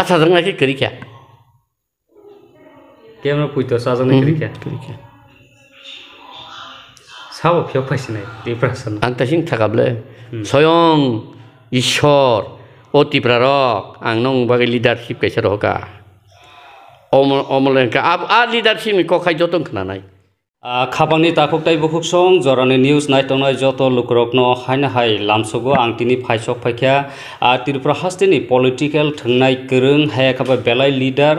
আচ্ছা জানা আচ্ছা, কি করি কে কেমন পুইতো সাজা না করি কে সাব ফিয়া পাইছি না ডিপ্রেশন আন্তাসিং থাকাবলে স্বয়ং ঈশ্বর অতি প্রারক আং নং বাগে লিডারশিপ কাইছে রহকা অমল অমল আর লিডারশিপ কখাই যতন খানা নাই খাবানি তাকুক তাইব সুকসং জরানে নিউজ নাইট নয় যত লোকরগ্ন হাইন হাই লামসগো আংটিনি ফাইসক ফাইখ্যা ত্রিপুরা হাস্তেনি পলিটিক্যাল থাই গরং হ্যাঁ বেলাই লিডার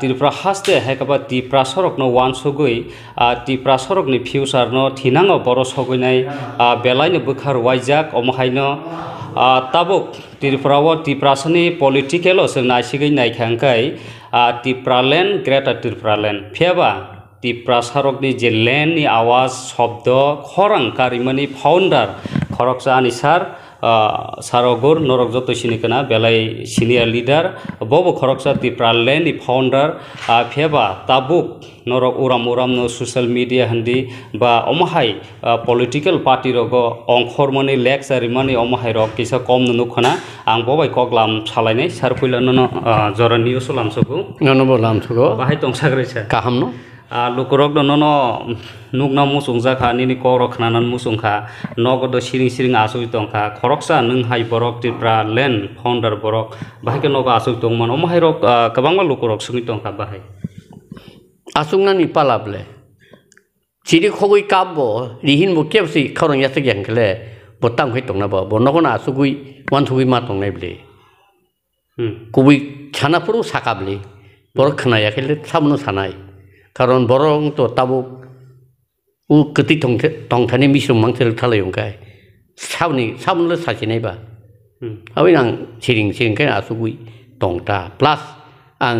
ত্রিপুরা হাস্তে হ্যাঁ তিপ্রা সরক ওয়ান সগৈ তিপ্রা সরক ফিউচার নিনাঙ বড় সগৈনাই বেলাই বখার ওয়াইজাক অমহাইন তাবক ত্রিপুরাও তিপ্রাসনি পলিটিক্যাল সাইসিগৈ নাইখাঙ্কাই Tipra land greater Tripura land Tipra চাৰক দি যে লেন আৱাজ শব্দ খৰাং কাৰ ইমানি ফাউণ্ডাৰ খৰকচা আনি চাৰ চাৰগুৰ নৰক যত চিনিকা বেলাই চিনিয়াৰ লিডাৰ বব খৰকচা দীপ্ৰা লেন ফাউণ্ডাৰ ফেবা তাবুক নৰক ওৰাম ওৰাম ন ছ'চিয়েল মিডিয়া হান্দি বা অমাহাই পলিটিকেল পাৰ্টিৰক অংশৰমানি লেক্স আৰু ইমানেই অমাহাইৰক কিছু কম নুখনা আং ববাই কগলাম চালাইনাই চাৰ ফুলা নন জৰা নিউচ লামচকু নন বলামচকু বাহাই টংচাগ্ৰাইছে কাহাম ন lukurok do nono nukna musungja kha nini korok khnanan musungkha nogo do siring siring asuk tongkha khoroksa nung hai borok tipra len founder borok bahai ke nogo asuk tongman omo hai rok kabangma lukurok sungi tongkha bahai asungna ni palable chiri khogui kabbo rihin bo kepsi khorong yasak yankle botang hui tongna ba bonogo na asugui wansugui ma tongnai ble kubui chana puru sakable borok khna yakle sabno sanai karon borong to tabuk u keti tong tong thani misum mangthel thalayong kai sauni samle sasinai ba awi nang siring siring kai asugui tong ta plus ang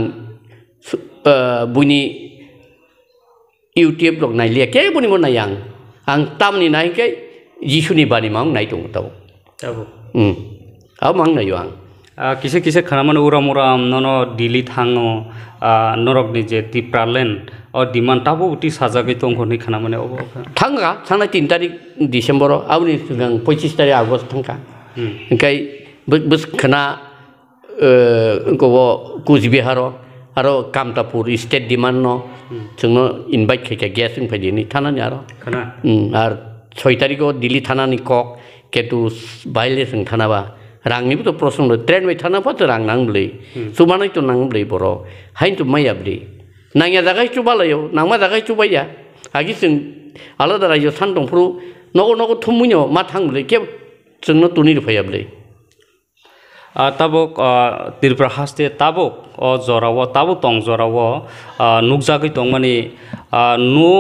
buni youtube lok nai lia ke buni mon nai yang ang tam ni nai kai jisu ni bani mang nai tong tabuk tabuk um aw mang nai yang কিছে কিছে খানা মানে উৰা মোৰা নন দিলি থাঙ নৰক নিজে তি প্ৰালেন অঁ ডিমান তাবো উঠি চাজা গৈ তংঘনি খানা মানে থাংকা থাঙা তিনি তাৰিখ ডিচেম্বৰ আপুনি পঁচিছ তাৰিখ আগষ্ট থাকা এনেকৈ বুজ খানা ক'ব কোচবিহাৰ আৰু কামতাপুৰ স্টেট ডিমাণ্ড ন চোন ইনভাইট খাইছে গেছ ইনভাইট দিয়ে থানানি আৰু খানা আৰু ছয় তাৰিখত দিলি থানানি কওক কেতু বাইলে চোন খানাবা रांनिबोथ' प्रसन दं ट्रेन बै थानाफाथ' रां नांब्लै सुबानायथ' नांब्लै बर' हायनथ' माइयाब्लै नाङिया जागायसो बालायाव नांमा जागायसो बाया आगिसों आलादा रायजो सान्दुंफ्राव नगद नगद थुमुनियाव मा थांब्लै केब जोंनो तुनि रुफायाब्लै tabok tirpura haste tabok o jorawo tabok tong jorawo nukjagui tongmani no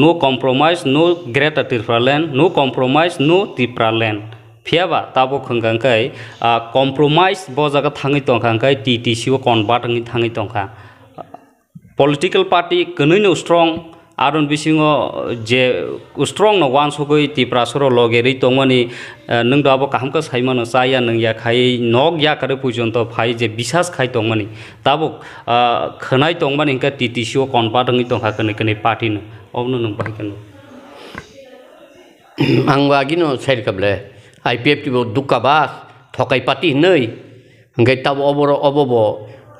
no compromise no greater tirpura land no compromise no tipra land phiaba tabo khangkai compromise bo jaga thangi tongkhangkai ttc o convert ngi thangi tongkha political party kunoi no strong arun bisingo je strong no wan sokoi tiprasoro logeri tongmani nung da bo kahamka saimano saiya nung ya khai nok ya kare pujon to phai je bishas khai tongmani tabo khnai tongmani ka ttc o convert ngi tongkha kane kane party no obno nung bahikano ang wagino sair kable ai pep ti bo dukka bas thokai pati nei ngai ta bo oboro obobo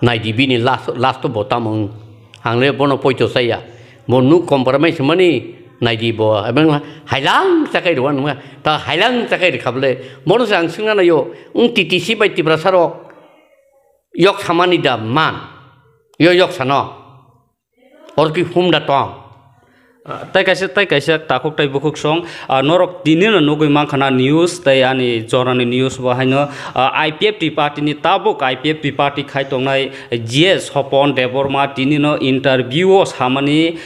nai di bini last last bo tamung angle bono poito saya bo nu compromise mani nai di bo abang cái sakai ruan mà ta cái hailang sakai khable monu sang singna na tít un bay tít tibra sarok yok samani da man yo yok sano और cái हुम द टॉम tai kaisa tai kaisa takok tai bukhuk song norok dini no nugui mangkhana news tai ani jorani news bo haino ipf party ni tabuk ipf party khai tongnai gs hopon deborma dini no interview os hamani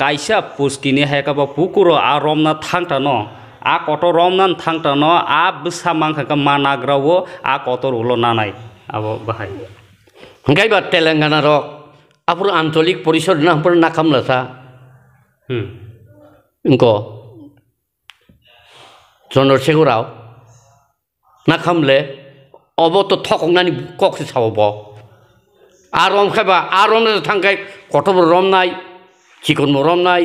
kaisa puskini hekaba pukuro aromna thangta no a koto romnan thangta no a bisa mangkhaka managrawo a kotor ulo nanai abo bahai ngai ba telangana rok apur antolik porisor na pur nakam lata গ চন্দ্রশেখরাও না খামলে অবত থকনানি কক্সে আর রম খাইবা আর রম থাকাই কঠোর রম নাই চিকন রম নাই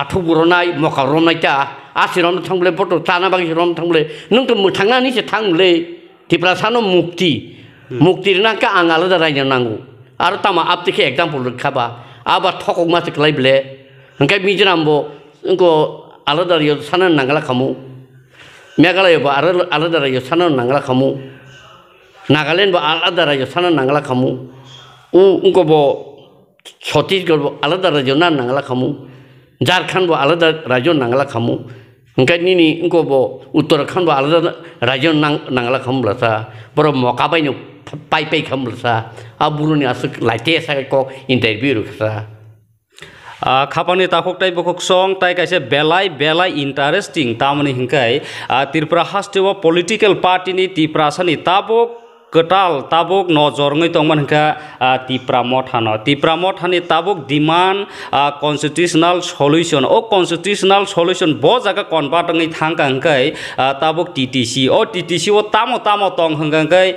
আঠু বড় নাই মকা রম নাই তা আসি রম থাকলে বটো চানা বাকি রম থাকলে নং তো সে থাকলে টিপ্রা সানো মুক্তি মুক্তির নাকে আং আলাদা রাইনো নাঙ্গু আর তামা আপনি এক্সাম্পল খাবা আবার থকক মাসে খাইবলে Angkai biji nambo, engko alat dari yos sana nanggala kamu. Miakala yopo ya, alat dari yos sana nangala kamu. Nagalen bo alat dari yos sana nangala kamu. U engko bo sotis go bo alat dari yos sana nanggala kamu. Jarkan bo alat dari yos nanggala kamu. Engkai nini engko bo utorakan bo alat dari yos nang nanggala kamu lasa. Bro mo kapa nyu pai pai kamu lasa. Aburuni asuk laite sa kok interview lasa. खापानि ताखकटाइ बखक सं ताइ काइसे बेलाय बेलाय interesting तामानि हिंखाय त्रिपुरा हास्टेवा political party तिप्रासानि ताबक কটাল তাবুক নজরঙই তংমান হিংখা তিপ্রামত হান তিপ্রামত হানি তাবুক ডিমান কনস্টিটিউশনাল সলিউশন ও কনস্টিটিউশনাল সলিউশন ব জায়গা কনভার্টঙ্গি থাকা হিংখাই তাবুক টিটিসি ও টিটিসি ও তামো তামো তং হিংখাই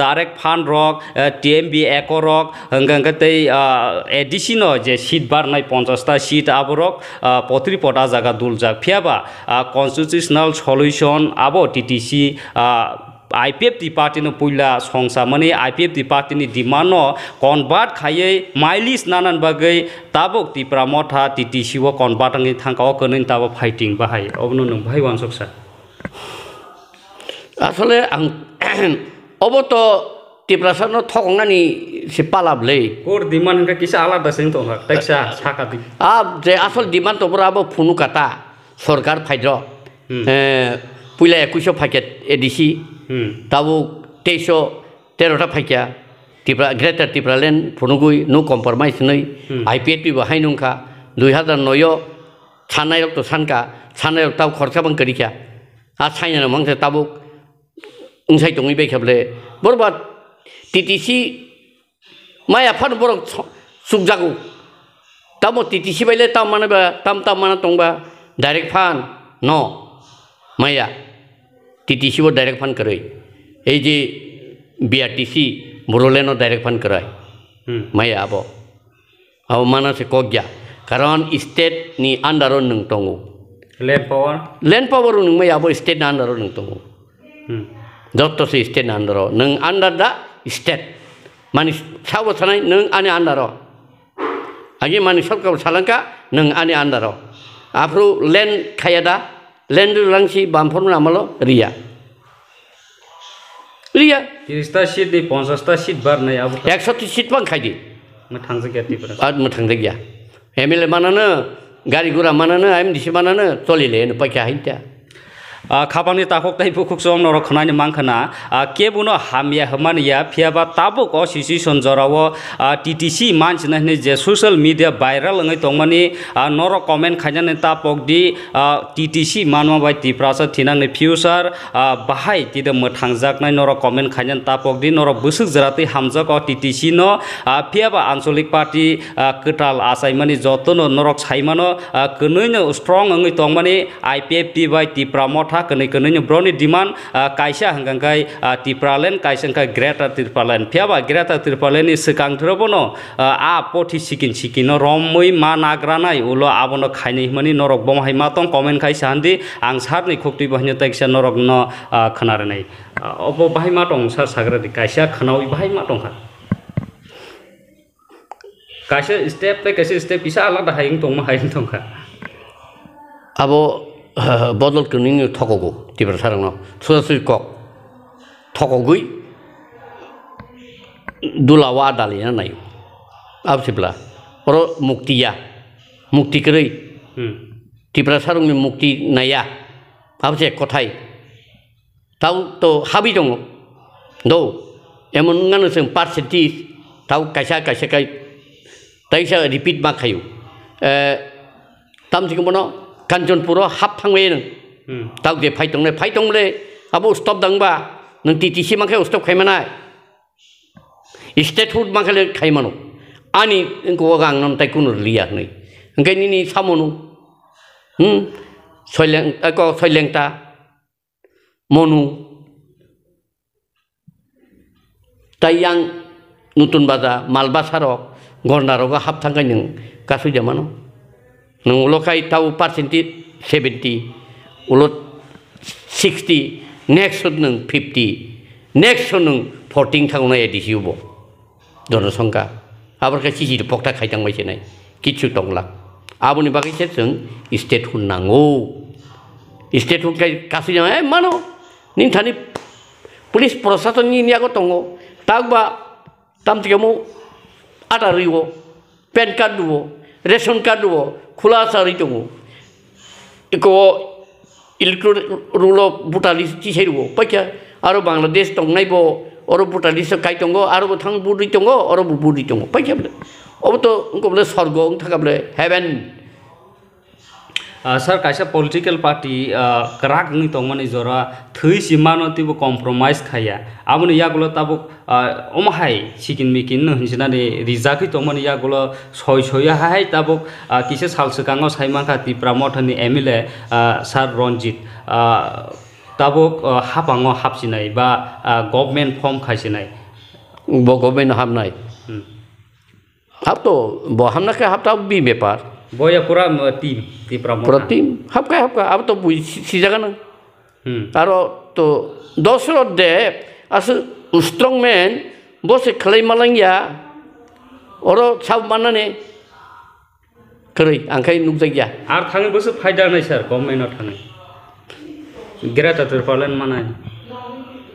ডাইরেক্ট ফান্ড রক টিএমবি একো রক হিংখাই তৈ এডিসিনো যে সিট বারনাই পঞ্চাশটা সিট আবরক পত্রি পটা জায়গা দুলজাক ফিয়াবা কনস্টিটিউশনাল সলিউশন আবো TTC IPF P F T পার্টিনো পুইলা সংসামানি আই পি টি পার্টিনি ডিমান্ডও কনভার্ট খাইয়ে মাইলিস নানান বাকে তাবক টিপ্রা মঠা টিটিসিও কনভার্ট আঙি থাকাও কনিন তাবো ফাইটিং বাহাই অবনো নাই ভাই ওয়ানসক স্যার আসলে আং টিপ্রা সার থকংনানি সে পালাবলে কোর ডিমান্ড হাঁকা আলাদা সেন যে আসল ডিমান্ড তোমরা আবার ফুনু কাটা সরকার ফাইদ্র পুইলা একুশো ফাইকেট এডিসি তাবুক তেইশশো তেরোটা ফাইকিয়া ত্রিপুরা গ্রেটার ত্রিপুরালেণ্ড ফুনুগুই নো কম্প্রোমাইজ নই আই পি এফ পি বাহাই নংখা দুই হাজার নয় সানায়ক তো সানকা সানায়ক তাও খরচা বাং করিকা আর সাইনানো মাংসে তাবুক উংসাই টঙি বাই খেবলে বরবা টিটিসি মাই আফান বরক সুকজাগু তামো টিটিসি বাইলে তাম মানেবা তাম তাম মানা টংবা ডাইরেক্ট ফান ন মাইয়া টিটিসিও ডাইরেক্ট ফান্ড করে এই যে বিআরটিসি বড়োলেনও ডাইরেক্ট ফান্ড করায় মাইয়া আবো আবো মানাসে কগিয়া কারণ স্টেটনি আন্ডারও নং দङ লেন্ড পাওয়ার লেন্ড পাওয়ারও নং মাইয়া আবো স্টেটনি আন্ডারও নং দङ যতসে স্টেটনি আন্ডারও নং আন্ডার দা স্টেট মানে সাবো সানাই নং আনি আন্ডারও আগে মানে সরকার সালাঙ্কা নং আনি আন্ডারও आफ्रो ल्यान्ड खायादा लन्ड लसि बम्फरमा मिया रिया तिसता पन्चासटा सिट बार सो सिट बेठलए मि घर मिसि म चलिलि पैख्या है त्यहाँ খাবানি তাকক তাই পুখুক সব নরকনা মানখানা কে বুনো হামিয়া হমান ইয়া ফিয়াবা তাবুক অ সিসি সঞ্জরাও টিটিসি মানছ না যে সোশ্যাল মিডিয়া ভাইরাল অঙ্গে তংমানি নর কমেন্ট খাইজান তা পকদি টিটিসি মানমা বাই টিপ্রাসা থিনা ফিউচার বাহাই তিদ মঠাংজাক নাই নর কমেন্ট খাইজান তা পকদি নর বসুক জরাতে হামজক অ টিটিসি ন ফিয়াবা আঞ্চলিক পার্টি কটাল মানে যত নরক সাইমানো কনৈন স্ট্রং অঙ্গে তংমানি আইপিএফটি বাই Tipra Motha kanai kanai broni demand kaisa hangkang kai tipralen kaisa hangkai greater tipralen phiaba greater tipralen ni sekang throbono a pothi sikin sikino romoi ma nagranai ulo abono khainai mani norok bom hai matong comment khai sandi ang sar ni khokti bahnya taiksa norok no khanaranai obo bahai matong sar sagra di kaisa khanawi bahai matong kha kaisa step te kaisa step isa alag da haing tong ma haing tong kha abo bodol kuning thokogo tibra sarangno sudasui kok thokogui dulawa dali na nai absibla oro muktiya mukti krei tibra sarangni mukti naya có thay, tau to habi jongo do emon ngana cái parsetis cái kaisa cái, kai taisa repeat mà khayu tam sing bono kanchonpuro hap phang wen tau de phai tong le phai tong le abo stop dang ba nang ti ti si mang khe stop khai manai state food mang khe le khai manu ani engko gang nam tai kunur liak nei engke ni ni samonu hm soileng ko soileng ta monu taiyang nutun baza malbasarok gornarok hap thang ka ning kasu jamano Nang ulo kay tau percentage 70 ulo 60 next sud nang 50 next sud nang 14 thang na edisi ubo জনসংখ্যা আবার কাছে zero পকটা খাইতাং বাইছে নাই কিছু টংলা আবনি বাকিছে जों state হুন নাঙ্গো state হুন কাছে যাও এই মানো নিন থানি পুলিশ প্রশাসন নিয়ে নিয়ে আগত তাক বা তাম থেকে মো আটা রইব প্যান কার্ড দেবো রেশন কার্ড দেবো ಖುಲಾಸಾರಿತವು ಇಕೋ ইলেকট্রো রুল ভুটানি চিসাইব পাইছা আরো বাংলাদেশ টংনাইব আরো ভুটানি কাই টঙ্গ আরো থাং বুড়ি টঙ্গ আরো বুড়ি টঙ্গ পাইছা বলে অব তো বলে স্বর্গ থাকা বলে হেভেন सर कैसा पॉलिटिकल पार्टी क्राक नहीं तो मानी जोरा थी सीमा नीब कम्प्रोमाइज खाया अब यागुल अमहाय सिकिन मिकिन रिजाक तो मन यागुल सय सही तब किसी साल सिकांग सैमाखा तिप्रा मठनी M L A sir Ranjit तब हाफांग हाफिने बा गवर्नमेंट फर्म खासी गवर्नमेंट हाबनाय हाब तो हाबना के हाब तब बी बेपार Boya pura me tim, tim pramona. Pura tim. Hapka hapka, apa to bui si jaga na. Hmm. Aro to dosro de asu strong man, bose klei malang ya. Oro sab mana ne. Kerei angkai nuk zai ya. Ar tangi bose pai dana sar kom men ot hane. Gera mana ya.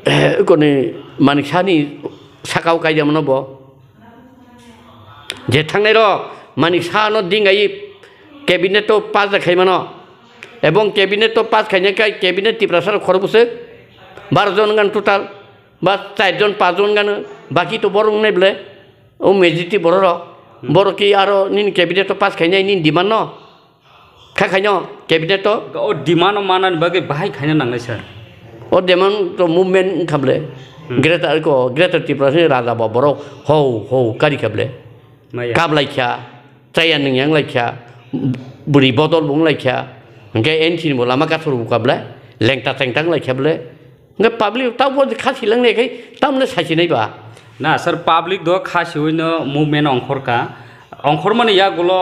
Eh, ikoni manik shani sakau kai jamono ya bo. Jetang ne ro manik shano dingai cabinet तो pass देखा मान एवं cabinet तो पास खाने का cabinet तीपरा सार खर बुसे बारह जन गान टोटाल बा चार जन पाँच जन गान बाकी तो बड़ नहीं बोले ओ मेजिटी बड़ र बड़ की आरो नीन कैबिनेट तो पास खाने नीन डिमांड न खा खाने कैबिनेट तो ओ डिमांड माना बगे बाहाय खाने नांगे सर ओ डिमांड तो मूवमेंट खाबले ग्रेटर को ग्रेटर त्रिपुरा से राजा बाबर हौ हौ गारि खाबले काब लाइखिया चाया नोंयां लाइखिया বুড়ি বদল বুং লাইখিয়া হংকে এন চিনবো লামা গাছর বুকাবলে লেংটা টেংটাং লাইখাবলে হংকে পাবলিক তাও খাসি লাংনাইখাই তামলে সাইসিনাইবা না স্যার পাবলিক দ খাসি হইনো মুভমেন্ট অংখরকা অংখর মানে ইয়া গুলো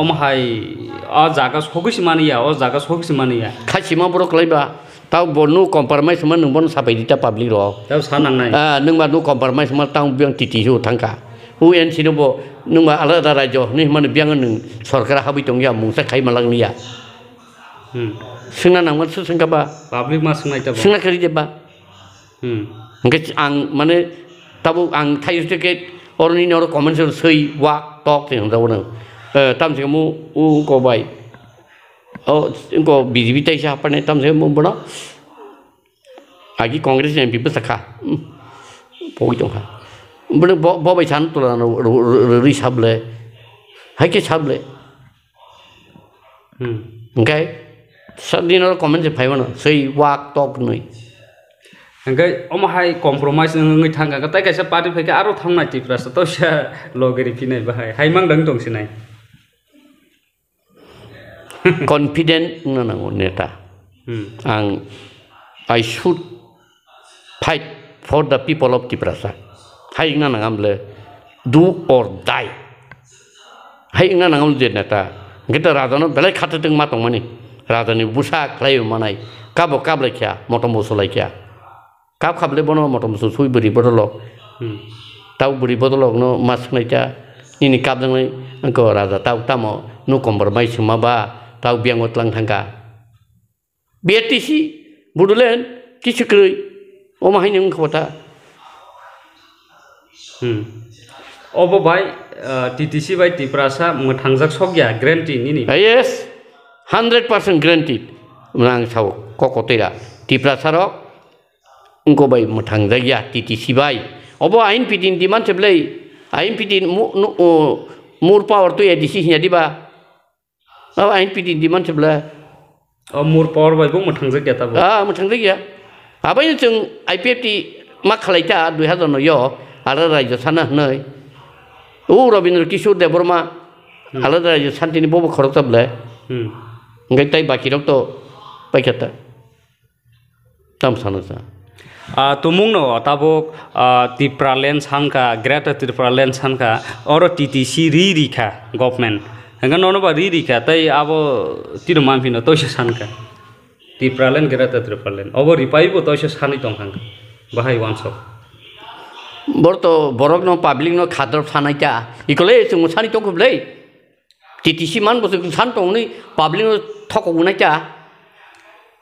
অমহাই অ জাগা সকিসি মানে ইয়া অ জাগা সকিসি মানে ইয়া খাসি মা বড় লাইবা তাও বনু কম্প্রোমাইজ মা নং বন সাপাই দিতা পাবলিক র তাও সানাং নাই আ নং মা নু কম্প্রোমাইজ মা তাও বিয়াং তিতি হু থাঙ্কা হু এন সিনবো nung ba ala da rajo ni mana biang nung sorkara habi tong ya mung sa malang niya hmm nang man su singka ba public ma singna ta ba singna hmm. kari de ba ang mana tabu ang thai deket orang ini orang nor comment sur sei wa tok ting da wona tam sing mu u uh, ko bai Oh इनको BJP तय siapa अपन तम से बड़ा आगे Congress M P पर सखा पोगी तो माने बबाय थानो तलानो रि साबले हाइके साबले ओंखाय सादिनार कमेन्ट जे फाइबानो सै वाक टक नै ओंखाय अमाहाय कम्प्रमाइज नोङै थांगा ताइ खायसे पार्टी फैखा आरो थांनाय टिफ्रासो तौसा लगेरि फिनाय बाहाय हाइमांदों दंसिनाय कन्फिडेन्ट होननांगौ नेता आं I should fight for the people of Tiprasa haing na nangam le do or die haing na nangam je neta gita radano belai khate tung matong mani radani busa klai manai kabo kab lai kya motom boso lai kya kab khab le bono motom boso sui buri bodolo tau buri bodolo no mas nai kya ini kab dang nai angko rada tau tamo nu kompromise ma ba tau biang otlang thangka BTC budulen kisukri omahini ngkhota अब भाई TTC भाई टिप्रासा थांगजाक सब गया guarantee नहीं yes hundred percent guarantee नांग साव ककतेरा टिप्रासार उनको भाई थांगजाक गया टीटीसी भाई अब आइन पीटीन दी मान सेबले आइन पीटीन मोर पावर तो एडीसी हिया दीबा अब आइन पीटीन दी मान सेबले मोर पावर भाई बो थांगजाक गया ता हां थांगजाक गया आबाय जों आईपीएफटी मा खालायता 2009 याव আলাদা রাজ্য সানা নয় ও রবীন্দ্র কিশোর দেববর্মা আলাদা রাজ্য শান্তিনি বব খরতাবলায় ওই তাই বাকি রক্ত পাইখাতা তাম সানা সা तुमुंग नो ताबोक तिप्रा लेंस हानका ग्रेटर तिप्रा लेंस हानका और टीटीसी री रिखा गवर्नमेंट हंगन नोनो बा री रिखा तई अब तिर मानफिन तोसे सानका तिप्रा लेन ग्रेटर तिप्रा लेन अब रिपाइबो तोसे सानि तंखांका बाहाय वानसो บอกต่อบอกน้องพับลิงน้องขาดรับสานัยจ้าอีกเลยสมุทรสานิจกุบเลยที่ที่ชิมันบอกสมุทสานตรงนี้พับลิงน้องทักกุนัยจ้า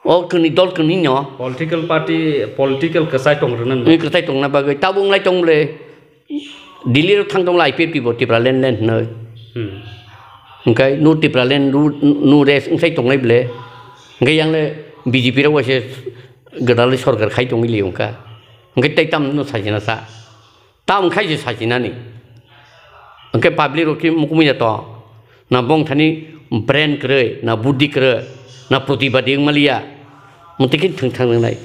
โอ้คนนี้ดอลคนนี้เนาะ political party political กระแสตรงนั้นนี่กระายตรงนั้นบอเลยตาบุ้งไล่ตรงเลยดิลลี่รถทางตรงไรพีพี่บอกที่ประเล่นเลนเลยงั้นนู่นติประเล่นนู่นเรสงั้นตรงไหนเลยงั้นยังเลยบีจีพีเราว่าเชื่อกระดาษสสอร์กับใครตรงนี้เลี้ยงกันงแต่ตั้มนู่นใส่ชนะซะ टाउन खाई साजिनानी उनके पब्लिक रोकी मुकुमी जातो ना बोंग थानी ब्रेन करे ना बुद्धि करे ना प्रतिबादी मलिया मुतिकिन थंग थंग नाय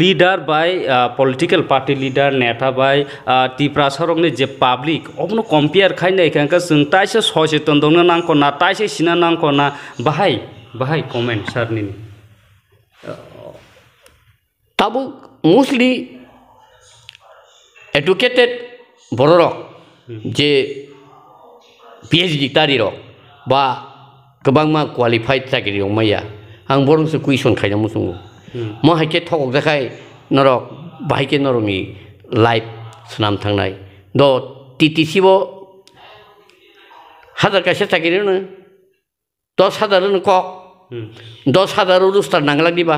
লিডার বাই পলিটিক্যাল পার্টি লিডার নেতা বাই টিপ্রা সরংনি যে পাবলিক অবনো কম্পেয়ার খাই না এখানকার जों তাইসে সচেতন দৌন নাঙ্কো না তাইসে সিনা নাঙ্কো না বাহাই বাহাই কমেন্ট সারনি তাবো মোস্টলি এডুকেটেড বড়োৰক যে পিএইচডি তাৰিৰক বা গবং মা কোয়ালিফাইড চাকৰি মাইয়া আং বৰং কুইশন খাই মোৰ মো হাইকে থক দেখাই নরক বাইকে নরমি লাইফ সুনাম থাকাই দ টিটিসি হাজার কাছে চাকরি দশ হাজার কক দশ হাজার রুস্টার নাগলাক দিবা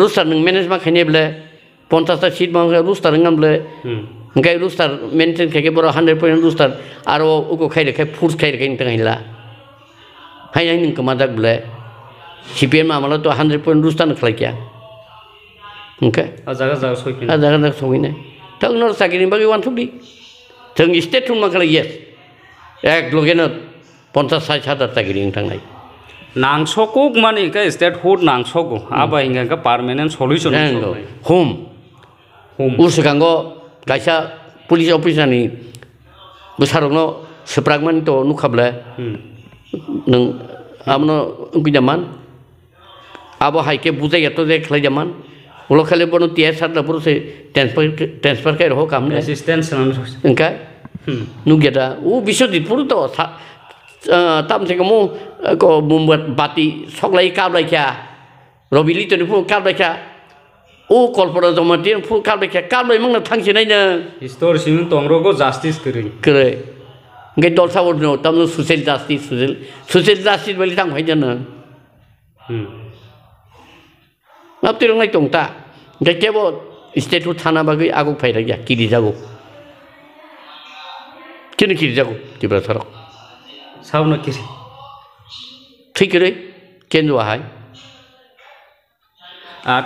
রুস্টার ম্যানেজমা খাইনি বলে पन्सासता सिट मांगा रुस्तार गामले ओंखाय रुस्तार मेनटेन खायखे बरा हान्ड्रेड पर्सेन्ट रुस्तार आरो उखौ खायरेखाय फुर्स खायरेखायनि थाखाय हिला हायनाय नोंखौ मा जागोबले सि पि एम आमालाथ' हान्ड्रेड पर्सेन्ट रुस्तानो खालायखाया ओंखाय जागा जागा सहैनाय जागा जागा सहैनाय दा उनाव साख्रिनि बागै वानथुबदि जों स्टेट थुलमा खालाय येस एक लगेनो पन्सास साइथ हाजार साख्रि थांनाय नांसगौ माने स्टेट हुड नांसगौ आबा हिंगा permanent Ulus kanggo kaisa polisi office nani besar no sepragman to nuka bela hmm. neng amno ungu jaman abo haike buta yato dek jaman ulo kale bono tia sar da buru transfer transfer kai roho kam le assistance nan neng kai hmm. nung yata u bisu di puru to sa uh, kamu uh, ko membuat bati sok lai kab lai kia robili to di 오 골프로 좀 뒤에 푸 칼베 캐 칼베 먹는 당신이 냐 이스토르 시는 동로고 자스티스 그리 그래 이게 돌사 오르노 담노 수셀 자스티스 수셀 수셀 자스티스 벌리 당 회전은 음 납들은 거 동타 이제 개보 스테투 타나바기 아국 파이라기야 길이자고 걔는 길이자고 디브라서로 사우나 길이 특별히 걔는 와하이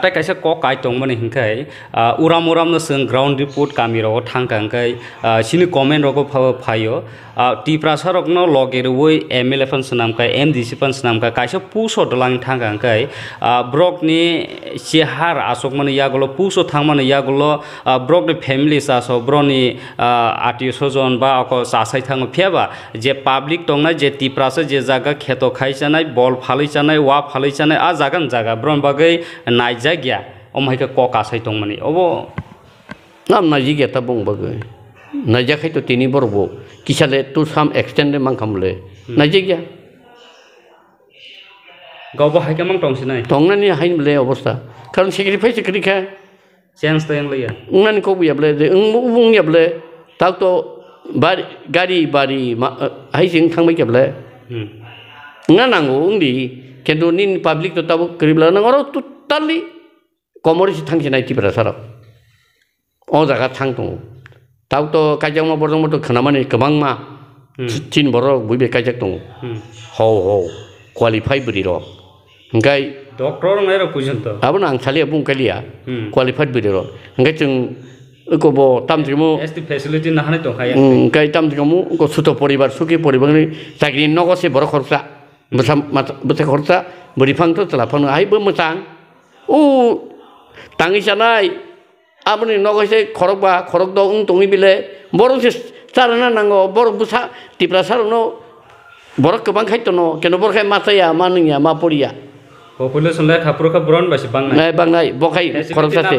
tai kaisa kok kai tongmani hingkai uram uram no sung ground report kami rogo thangka hingkai sini comment rogo phao phaio ti prasa rok no loger woi ml fan snam kai mdc fan snam kai kaisa puso dolang thangka hingkai brok ni si har asok mani yagulo puso thangmani yagulo brok ni family sa so bro ni আত্মীয় স্বজন বা অক আশাই থাঙ্গো ফেবা যে public টংনা যে টিপ্রাসে যে জায়গা খেতো খাইছানাই বল ফালিছানাই ওয়া ফালিছানাই আ জাগান জায়গা ব্রহ্ম বাগৈ নাই आइजा गया ओम कका नाम नाजी गया तब तो तीन बोर बो किसाले तू साम एक्सटेंड मांग कमले नाजी गया मांग अवस्था कारण तक तो बारी ना नांगो उन्हें केंद्र पब्लिक तो तब करीब लगा तो 달리 고모리시 탕신의 집에 살아. 어자가 탕동. 다음도 가정만 보던 것도 그나마니 그만마 진 보러 무비 가정동. 호호 퀄리파이브리로. 그러니까 도크로는 내가 구전도. 아버는 안 살이야 뭉 갈이야. 퀄리파이브리로. 그러니까 좀 이거 뭐 담지모. 에스티 페실리티 나한테 또 가야. 그러니까 담지모 이거 수도 버리버 수기 버리버니 자기는 너가 세 보러 걸었다. 무슨 무슨 걸었다. 무리 방도 들어. 아이 뭐 무슨. 우 당이잖아이 아버님 너것이 거럭봐 거럭도 웅동이 빌래 모르지 사르나 난거 모르 부사 디브라 사르노 모르 그방 카이토노 걔노 모르 카이 마사야 마능야 마포리야 population lai khapruka bron basi bangnai ngai bangnai bokai korok sate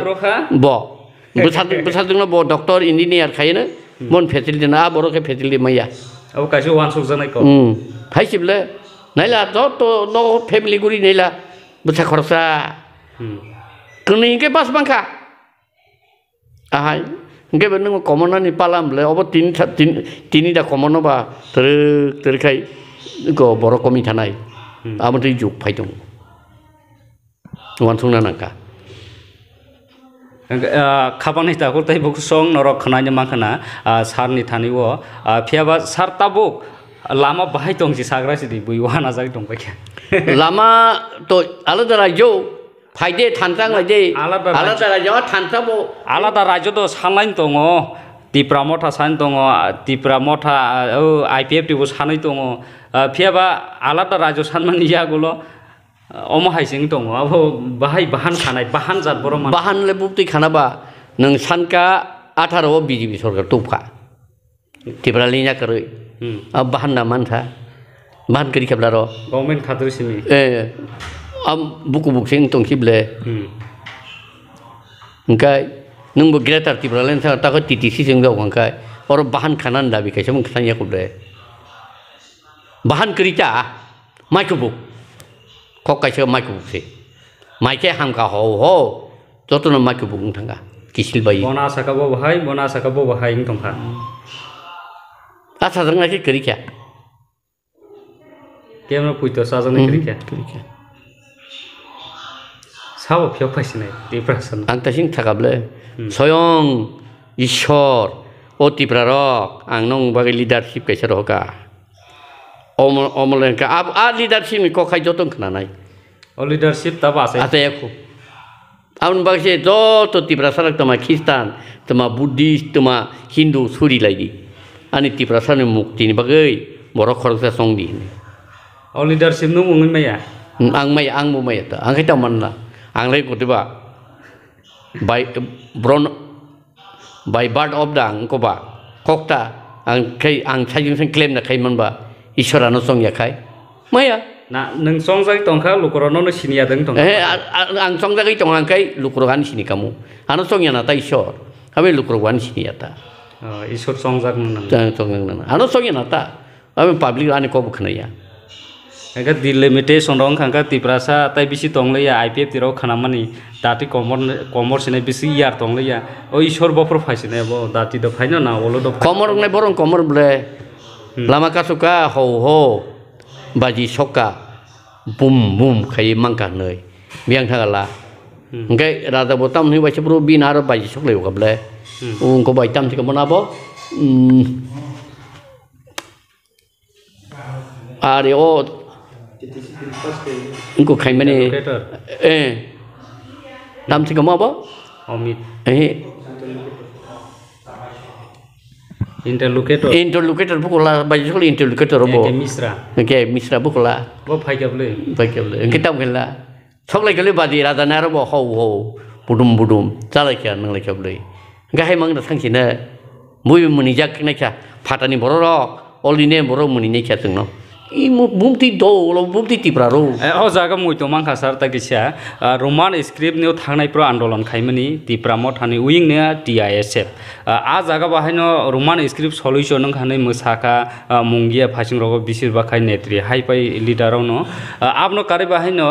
bo busat busat dungna bo doctor engineer khaina mon facility na boro ke facility maya अब कैसे वन सुख जाने को हम्म है सिबले नहीं ला तो तो नो फैमिली गुरी नहीं ला बच्चा खर्चा kini ke pas bangka ahai nge ba nung komona ni palam le obo tin tin tini da komono ba ter ter kai go boro komi thanai amri juk phai tong wan sung na ka খাবানি তাকো তাই বুক song নরক খানাই মাখানা সারনি থানিও ফিয়াবা সার তাবুক লামা বাহাই দংসি সাগ্রা সিদি বুই ওয়ানা যাক দংবাই লামা তো আলাদা রাজ্য ফাইদে থানসাং লাইদে আলাদা রাজ্য থানসাবো আলাদা রাজ্য তো সানলাইন দङ টিপ্রা মঠা সান দङ টিপ্রা মঠা ও আইপিএফ টিবো সাनै দङ फियाबा आलादा रायजो सानमानि जागोल अमहायजों दङ अब बाहाय बाहान खानाय बाहान जात बर' बाहानलाय बुब्दै खानाबा नों सानका आठाराव बिजेपि सरकार दौफा टिब्रालि जाखारै अब बाहान ना मानसा बाहान करि खेबला र' गभर्नमेन्ट खाद्रिसिनि ए am buku buku sing tong kible hmm. ngkai nung begira tar tibra len sa ta ko titisi sing ga ngkai or bahan kanan dabi kai sem khan ya kuble bahan kerica, mai buk. kok kai sem mai kubuk si mai ke ham ka ho ho toto no mai thanga kisil bayi. bona sakabo bahai bona sakabo bahai ing tongha asa dang na kerica. kerika কেমন পুইতো সাজানো করি kerica. সাবকিয়াও পাইছিনাই এই প্রাসাদ आं तासिं थागाबले स्वयं ঈশ্বর অতি প্রারক आं नों बागै लिडारशिप कैसे रहगा अमल अमलनका अब आ लिडारशिप नि कखाय जतन खनानाय ও লিডারশিপ তাপ আছে आता एको आउन बागै जत तिप्रासारक तमा ख्रिस्टान तमा बुद्धिस्ट तमा हिन्दु सुरि लायदि आनि तिप्रासारनि मुक्तिनि बागै बर' खरसा संदि ও লিডারশিপ নু মুङै মাইয়া आं माइ आंबो माइ आं खैता मानला Anglais ko tiba by brown by birth of da ang ko ba kokta ang kai ang chajung sen claim na kai man ba ishora no song ya kai maya na nung song jai tong kha lukoro no sini ya dang tong eh ang song jai tong ang kai lukoro gan sini kamu ano song ya na ta ishor habe lukoro gan sini ya ta ah, ishor song jak nang tong nang ano song ya na ta habe public ani ko bukhna ya hingga di limitation rong hingga di perasa tapi bisi tong le ya IPF di rau khana mani dati komor komor sini bisi yar tong le ya oh isor baper fai sini bo dati do fai na wolo do komor ne borong komor ble lama kasuka ho ho baji soka bum bum kayi mangka nei biang thagala hingga rada botam ni baca bro bin har baji sok le ukable ung ko baitam sik mona bo are o engko khai mane eh nam sing kamu apa omit eh ইণ্টাৰলোকেটৰ ইণ্টাৰলোকেটৰ বুকলা বাইজকল ইণ্টাৰলোকেটৰ হ'ব মিশ্ৰা একে মিশ্ৰা বুকলা বৰ ভাইকাবলে ভাইকাবলে কিতাপ গেলা সকলাই গেলে বাদী ৰাজানে আৰু হৌ হৌ বুদুম বুদুম জালাইকা নালাইকাবলে গাহাই মাংনা থাংখিনে মই মনিজাক নাইখা ফাটানি বৰ ৰক অলিনে বৰ মনিনাইখা जोंनाव বুমটি দল বুমটি প্রারো ও জাগা মইতো মাংখা সার তা গেছা রোমান স্ক্রিপ্ট নিও থাকাই প্র আন্দোলন খাইমনি টিপ্রা মত উইং নে টি আই এস এফ আ জাগা বাহাইন রোমান স্ক্রিপ্ট সলুইশন নং হানি মশাকা মুঙ্গিয়া ফাইসিং রগ বিশির নেত্রী হাই পাই লিডার ন আপন কারে বাহাইন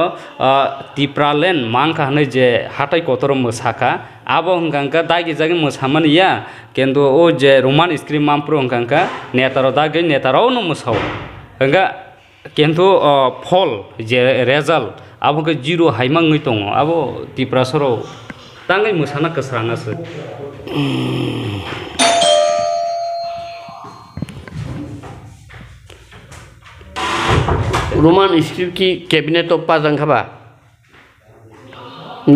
টিপ্রা লেন মাংখা হানি যে হাটাই কতর মশাকা আবো হংকাঙ্কা দা গেজাগে মশামান ইয়া কিন্তু ও যে রোমান স্ক্রিপ্ট মামপুর হংকাঙ্কা নেতার দাগে নেতারও নো হ্যাঁ কিন্তু ফল যে রেজাল্ট আবকে জিরো হাইমাঙ্গই দङ আবো ডিপ্রাসরাও তাঙ্গাই মোসানা কসরাঙাছে রোমান স্টিল কি ক্যাবিনেট অফ পাস নাখাবা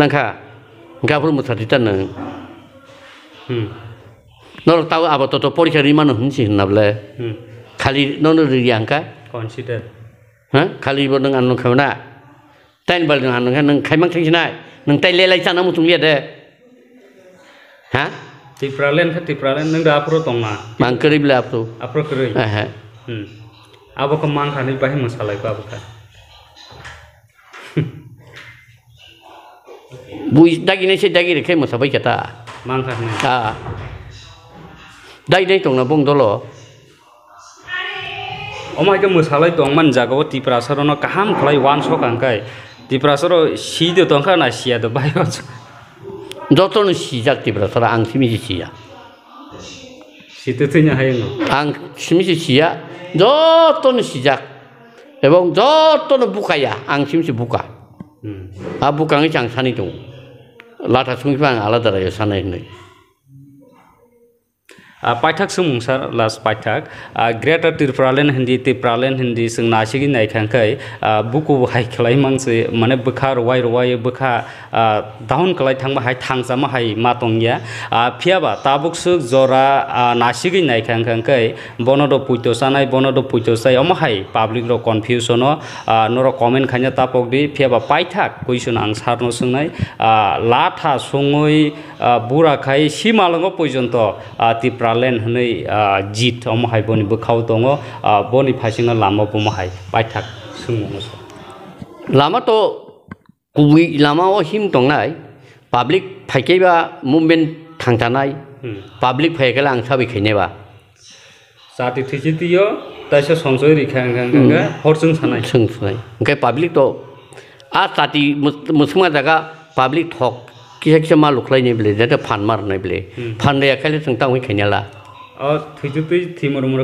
নাখা গাফুর মোসারি তান নর তাও আবার তো পরীক্ষা রিমান হনছি হন্নাবলে khali no no ri yang cả consider ha khali bo nang an kha na tain bal nang an kha nang khai mang thang nai nang tai le lai sa na mu tung le de ha ti pralen kha ti pralen nang áp rồi tong na mang kri bla apro apro kri ha ha hm abo ka mang khani bahi masalai ba ba bui đại ne se dagi re khai masabai kata mang khani đại dai dai tong na bong dolo omai ke musalai tong man jago ti prasaro no kaham kalai wan so kangkai ti prasaro shido tong ka na shia do bai wat joto no shija ti prasaro ang shimi shi shia shito no ang shimi shi shia joto no shija ebong joto no buka ya ang shimi shi buka hmm. a buka ngi chang lata sungi pang ala dara yo ya sanai. ini पाठक सुमुसर लास पाठक greater Tripuraland हिंदी त्रिपुरालैंड हिंदी संग नासिगी नाइखांखै बुकु हाय खलाय मानसे माने बखा रवाय रवाय बखा डाउन खलाय थांबा हाय थांजामा हाय मातंगिया फियाबा ताबुकसु जरा नासिगी नाइखांखांखै बनद पुइतसानाय बनद पुइतसाय अमहाय पाब्लिक र कनफ्यूजन नर कमेन्ट खायना तापक दि फियाबा पाइथाक कुइसन आं सारनो सोंनाय लाथा सुङै बुराखाय सिमालङो पयजन्त Tripura len hni jit om hai boni bukhau tongo boni phasinga lama buma hai paithak sumo so lama to kubui lama o him tongnai public phaikeba movement thangtanai public phaikela ang sabi khaineba sati thiji tiyo তাইসে সঞ্চয় রেখা হরচং সানাই সঙ্গে public তো আর তাতি মুসলমান জায়গা public ঠক কিহে কিহে মা লুকলাই নি বোলে যাতে ফান মার নাই বোলে ফান রে একাইলে তুমি তাঙ্গি খাইনালা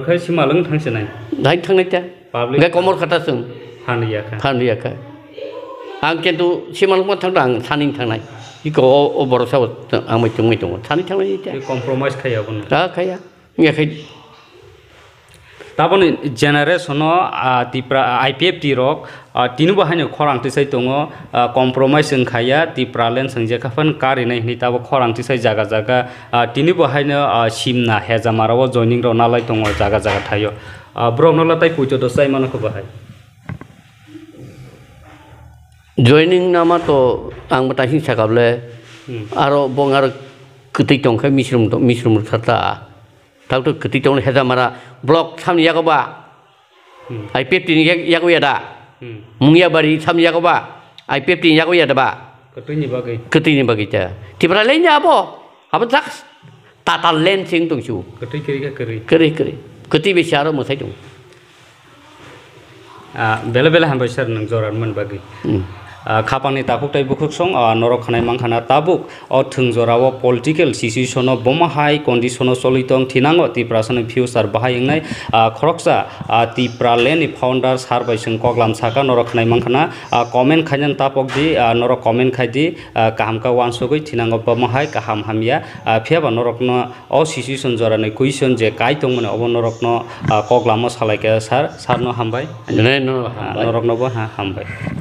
খাই সি মালং নাই নাই থাঙ্গাই তা গে কমর খাতা সুম ফান ইয়াকা ফান ইয়াকা আং কিন্তু সি মালং বড় সাব আমি তুমি তুমি সানিং दाबन generation Tipra I P F T रक तीन बहाय खरांसै दङ कम्प्रमाइज ओंखाया तिप्रा लेन सोंजेखाफोन कारिनायनि दाबो खरांसै जागा जागा तीन बहाय सिमना हेजामारावो जइनिं रनालाय दङ जागा जागा थायो ब्रह्मलाय पुज्य दसाय मानखौ बाहाय जइनिं नामाथ' आं बाथाय हिंसा गाबले आरो बङार गोथै दंखाय मिस्रोम मिस्रोमथारता takto keti tong heza mara blok sam yakoba ai pepti yak yakoyada mungya bari sam yakoba ai pepti yakoyada ba keti ketini bagi keti ketini bagi ta tibra lenya bo apa tak tata len sing tung chu keti keri keri keri keri keti bicara musai tung ah, bela bela hamba sar nang zoran man bagi hmm. खापानी दाखुकटाइ बुखुक सं नरक खानाय मांखाना ताबुक अ थोंजराव political situation अ बमा हाय कंडीशन अ सोलितंग थिनांग अ तिप्रासन फ्यूचर बाहाय नै खरक्सा तिप्रा लेन फाउंडर सार बाय सं कोग्लाम साका नरक खानाय मांखाना कमेंट खायन तापक दि नरक कमेंट खाय दि काम का वान सगै थिनांग बमा हाय काहाम हामिया फेब नरक न अ सिचुएशन जरा नै क्वेश्चन जे काय तंग मने अब नरक न कोग्लाम सालाय के सार सार न हामबाय नै न नरक न ब हामबाय